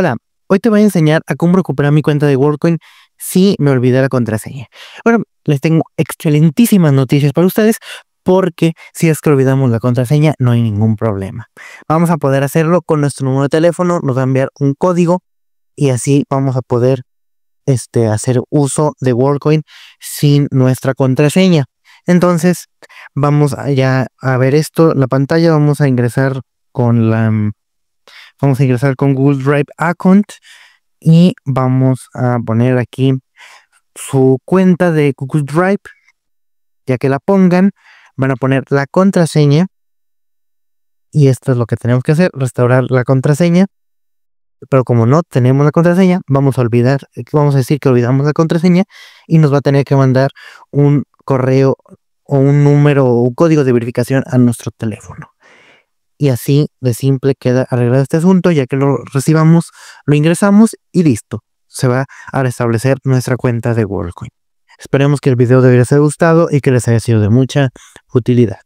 Hola, hoy te voy a enseñar a cómo recuperar mi cuenta de WorldCoin si me olvidé la contraseña. Bueno, les tengo excelentísimas noticias para ustedes porque si es que olvidamos la contraseña no hay ningún problema. Vamos a poder hacerlo con nuestro número de teléfono, nos va a enviar un código y así vamos a poder este, hacer uso de WorldCoin sin nuestra contraseña. Entonces, vamos ya a ver esto, la pantalla, vamos a ingresar con la mm, Vamos a ingresar con Google Drive Account y vamos a poner aquí su cuenta de Google Drive. Ya que la pongan, van a poner la contraseña. Y esto es lo que tenemos que hacer, restaurar la contraseña. Pero como no tenemos la contraseña, vamos a olvidar, vamos a decir que olvidamos la contraseña y nos va a tener que mandar un correo o un número o un código de verificación a nuestro teléfono y así de simple queda arreglado este asunto, ya que lo recibamos, lo ingresamos y listo, se va a restablecer nuestra cuenta de WorldCoin. Esperemos que el video les haya gustado y que les haya sido de mucha utilidad.